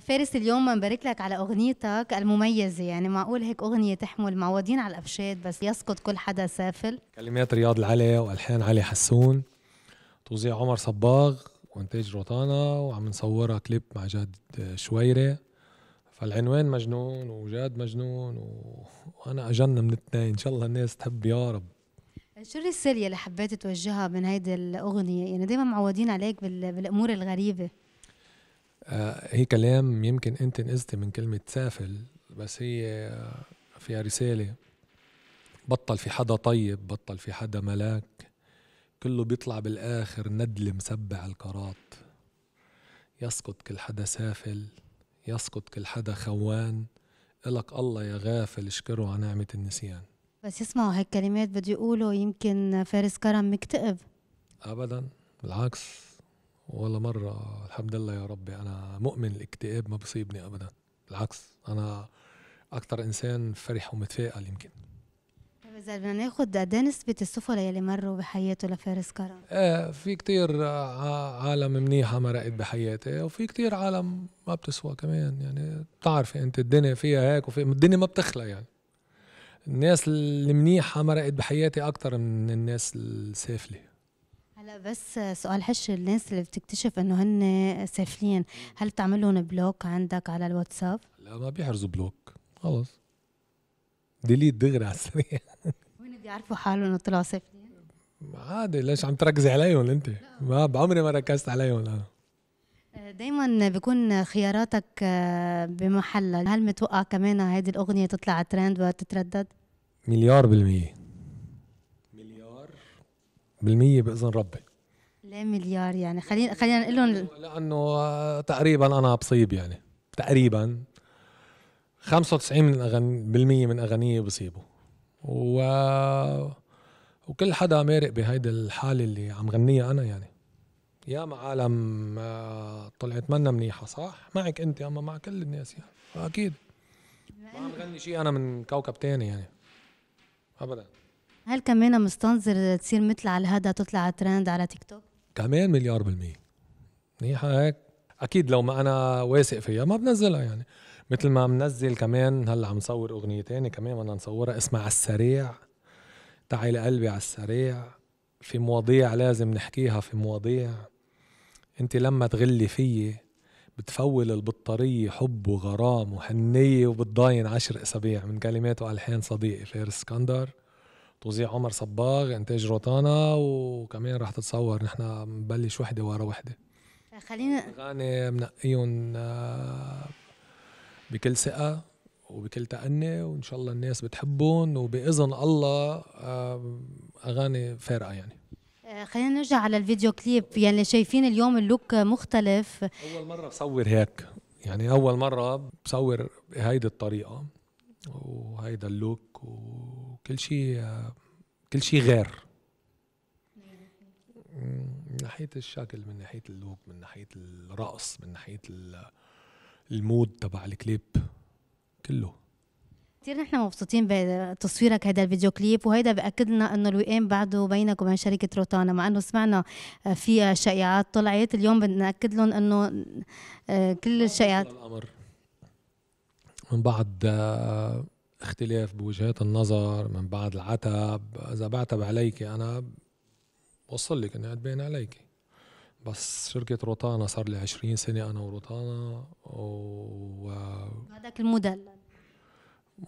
فارس اليوم بنبارك لك على اغنيتك المميزه يعني معقول هيك اغنيه تحمل معودين على الابشاد بس يسقط كل حدا سافل كلمات رياض العلي والحان علي حسون توزيع عمر صباغ وانتاج روتانا وعم نصورها كليب مع جاد شويره فالعنوان مجنون وجاد مجنون و... وانا اجن من الاثنين ان شاء الله الناس تحب يا رب شو الرسالة اللي حبيت توجهها من هيدي الأغنية؟ يعني دايما معودين عليك بال... بالأمور الغريبة آه، هي كلام يمكن انت نقزتي من كلمة سافل بس هي فيها رسالة بطل في حدا طيب بطل في حدا ملاك كله بيطلع بالآخر ندل مسبع القارات يسقط كل حدا سافل يسقط كل حدا خوان إلك الله يا غافل اشكره على نعمة النسيان بس يسمعوا هالكلمات بدي بده يقولوا يمكن فارس كرم مكتئب أبدا بالعكس ولا مرة الحمد لله يا ربي أنا مؤمن الاكتئاب ما بيصيبني أبدا بالعكس أنا أكثر إنسان فرح ومتفائل يمكن طيب، إذا بدنا ناخد قد نسبة السفلى يلي مروا بحياته لفارس كرم؟ إيه في كتير عالم منيحة مرقت بحياتي وفي كتير عالم ما بتسوى كمان يعني بتعرفي أنت الدنيا فيها هيك وفي الدنيا ما بتخلى يعني الناس المنيحة مرقت بحياتي أكثر من الناس السافلة بس سؤال حش الناس اللي بتكتشف انه هن سافلين هل بتعملهم بلوك عندك على الواتساب؟ لا ما بيحرزوا بلوك خلص ديليت دغري على السريع وين بيعرفوا حالهم انه طلعوا سافلين؟ عادي ليش عم تركزي عليهم انت؟ ما بعمري ما ركزت عليهم انا دايما بكون خياراتك آه، بمحلها هل متوقع كمان هيدي الاغنيه تطلع ترند وتتردد؟ مليار بالمية بالمية بإذن ربي ليه مليار يعني خلينا خلينا نقول لهم لأنه تقريبا أنا بصيب يعني تقريبا 95% من أغني بالمية من أغنية بصيبوا و وكل حدا مارق بهيدي الحالة اللي عم غنيها أنا يعني يا عالم آه، طلعت منا منيحة صح؟ معك أنت أما مع كل الناس يعني أكيد ما عم غني شيء أنا من كوكب تاني يعني أبدا هل كمان مستنظر تصير مثل على الهدى تطلع ترند على تيك توك؟ كمان مليار بالمية منيحة هيك أكيد لو ما أنا واثق فيها ما بنزلها يعني مثل ما منزل كمان هلا عم صور أغنية تانية كمان بدنا نصورها اسمها على السريع تعي لقلبي على السريع في مواضيع لازم نحكيها في مواضيع انت لما تغلي فيي بتفول البطارية حب وغرام وحنية وبتضاين عشر أسابيع من كلمات وألحان صديقي فارس اسكندر توزيع عمر صباغ انتاج روتانا وكمان رح تتصور نحن بنبلش وحده ورا وحده آه، خلينا اغاني منقيهم آه، بكل ثقه وبكل تأني وإن شاء الله الناس بتحبهم وبإذن الله آه، أغاني فارقة يعني خلينا نرجع على الفيديو كليب يعني شايفين اليوم اللوك مختلف أول مرة بصور هيك يعني أول مرة بصور بهيدي الطريقة وهيدا اللوك و كل شيء كل شيء غير من ناحيه الشكل من ناحيه اللوك من ناحيه الرقص من ناحيه المود تبع الكليب كله كثير نحن مبسوطين بتصويرك هذا الفيديو كليب وهيدا بأكد لنا انه الوئام بعده بينك وبين شركه روتانا مع انه سمعنا آه، في شائعات طلعت اليوم بدنا ناكد لهم انه آه، كل الشائعات من بعد آه، اختلاف بوجهات النظر من بعد العتب اذا بعتب عليك انا وصل لك اني قد باين عليك بس شركة روتانا صار لي 20 سنة أنا وروتانا و هذاك المدلل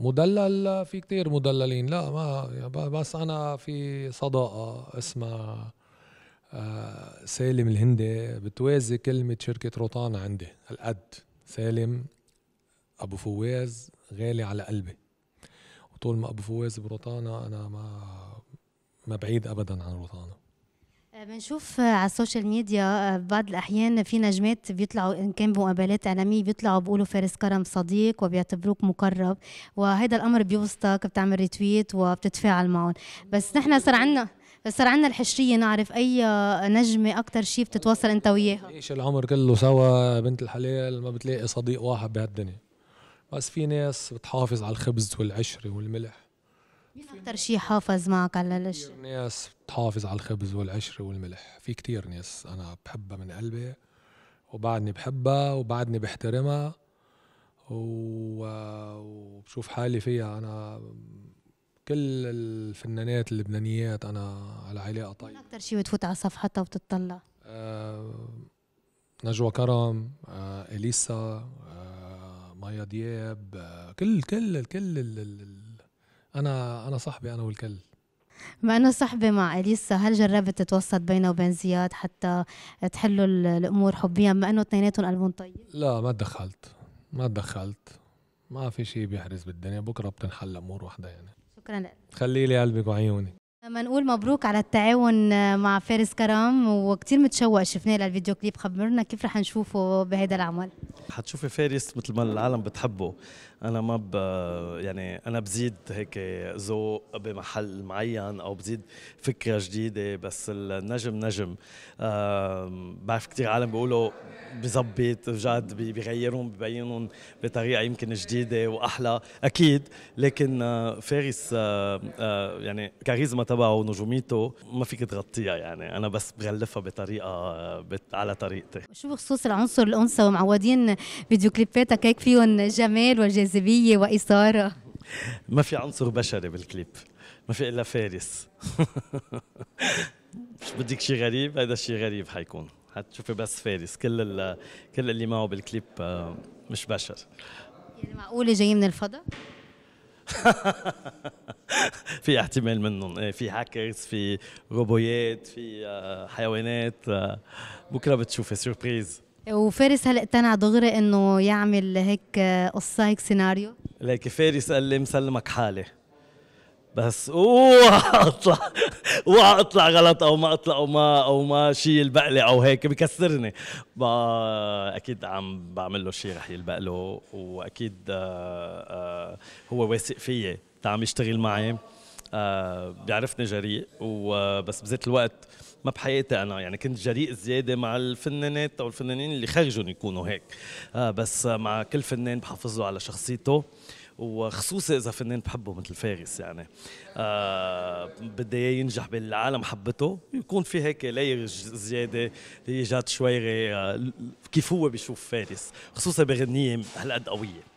مدلل في كتير مدللين لا ما بس أنا في صداقة اسمها آه، سالم الهندي بتوازي كلمة شركة روتانا عندي القد سالم أبو فواز غالي على قلبي طول ما ابو فواز بروتانا انا ما ما بعيد ابدا عن روتانا آه، بنشوف على السوشيال ميديا آه، بعض الاحيان في نجمات بيطلعوا ان كان بمقابلات اعلاميه بيطلعوا بيقولوا فارس كرم صديق وبيعتبروك مقرب وهذا الامر بيوسطك بتعمل ريتويت وبتتفاعل معهم بس نحن صار عندنا بس صار عندنا الحشريه نعرف اي نجمه أكتر شيء بتتواصل انت وياها ايش العمر كله سوا بنت الحلال ما بتلاقي صديق واحد بهالدنيا بس في ناس بتحافظ على الخبز والعشري والملح مين اكثر شيء حافظ معك على الاشي؟ كثير ناس بتحافظ على الخبز والعشري والملح في كتير ناس أنا بحبها من قلبي وبعدني بحبها وبعدني بحترمها و... وبشوف حالي فيها أنا كل الفنانات اللبنانيات أنا على علاقة طيبة أكثر شيء بتفوت على صفحتها وبتطلع؟ أه... نجوى كرم آه، اليسا مايا دياب كل كل كل ال ال انا انا صاحبي انا والكل بما انه صحبه مع اليسا هل جربت تتوسط بينه وبين زياد حتى تحلوا الامور حبيا بما انه اثنيناتهم قلبهم طيب لا ما تدخلت ما تدخلت ما في شيء بيحرز بالدنيا بكره بتنحل امور وحده يعني شكرا لك خلي لي قلبك وعيوني لما نقول مبروك على التعاون مع فارس كرم وكتير متشوق شفناه للفيديو كليب خبرنا كيف رح نشوفه بهذا العمل حتشوفي فارس مثل ما العالم بتحبه انا ما ب يعني انا بزيد هيك ذوق بمحل معين او بزيد فكره جديده بس النجم نجم بعرف كثير عالم بيقولوا بزبط جاد بغيرهم ببينهم بطريقه يمكن جديده واحلى اكيد لكن آه، فارس آه، آه، يعني كاريزما تبعه ونجوميته ما فيك تغطيها يعني انا بس بغلفها بطريقه بت... على طريقتي شو بخصوص العنصر الانثى ومعودين فيديو كليباتك هيك فيهم جمال وجاذبيه واثاره ما في عنصر بشري بالكليب ما في الا فارس مش بدك شيء غريب هذا الشيء غريب حيكون حتشوفي بس فارس كل كل اللي معه بالكليب آه، مش بشر يعني معقوله جاي من الفضاء في احتمال منهم إيه، في هاكرز في روبويات في آه، حيوانات آه، بكره بتشوفي سربريز وفارس هل اقتنع دغري انه يعمل هيك آه، قصه هيك سيناريو ليك فارس قال لي مسلمك حالي بس اوعى اطلع اوعى اطلع غلط او ما اطلع او ما او ما شيء لي او هيك بكسرني اكيد عم بعمل له شيء رح يلبق له واكيد آه، آه، هو واثق فيي عم يشتغل معي آه، بيعرفني جريء وبس بذات الوقت ما بحياتي انا يعني كنت جريء زياده مع الفنانات او الفنانين اللي خرجهم يكونوا هيك بس مع كل فنان بحافظ له على شخصيته وخصوصا اذا فنان بحبه مثل فارس يعني آه بدي اياه ينجح بالعالم حبته يكون في هيك لاير زياده ايجاد شويري آه كيف هو بيشوف فارس خصوصا بغنيه هالقد قويه